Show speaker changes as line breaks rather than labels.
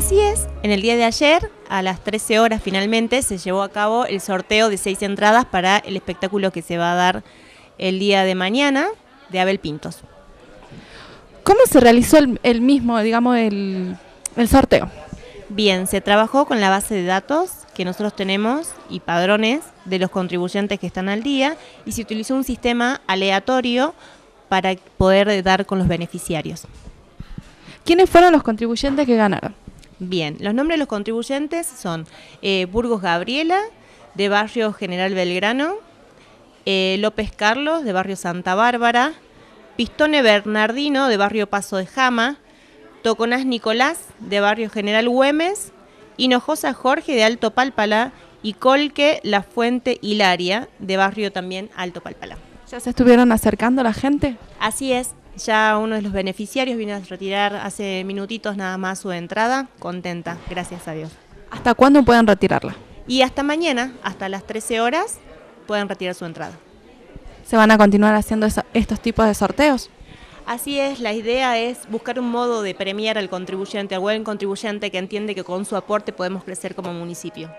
Así es, en el día de ayer, a las 13 horas finalmente, se llevó a cabo el sorteo de seis entradas para el espectáculo que se va a dar el día de mañana de Abel Pintos. ¿Cómo se realizó el, mismo, digamos, el, el sorteo? Bien, se trabajó con la base de datos que nosotros tenemos y padrones de los contribuyentes que están al día y se utilizó un sistema aleatorio para poder dar con los beneficiarios. ¿Quiénes fueron los contribuyentes que ganaron? Bien, los nombres de los contribuyentes son eh, Burgos Gabriela, de Barrio General Belgrano, eh, López Carlos, de Barrio Santa Bárbara, Pistone Bernardino, de Barrio Paso de Jama, Toconás Nicolás, de Barrio General Güemes, Hinojosa Jorge, de Alto Pálpala, y Colque La Fuente Hilaria, de Barrio también Alto Pálpala. ¿Ya se estuvieron acercando la gente? Así es, ya uno de los beneficiarios vino a retirar hace minutitos nada más su entrada, contenta, gracias a Dios. ¿Hasta cuándo pueden retirarla? Y hasta mañana, hasta las 13 horas, pueden retirar su entrada. ¿Se van a continuar haciendo estos tipos de sorteos? Así es, la idea es buscar un modo de premiar al contribuyente, al buen contribuyente que entiende que con su aporte podemos crecer como municipio.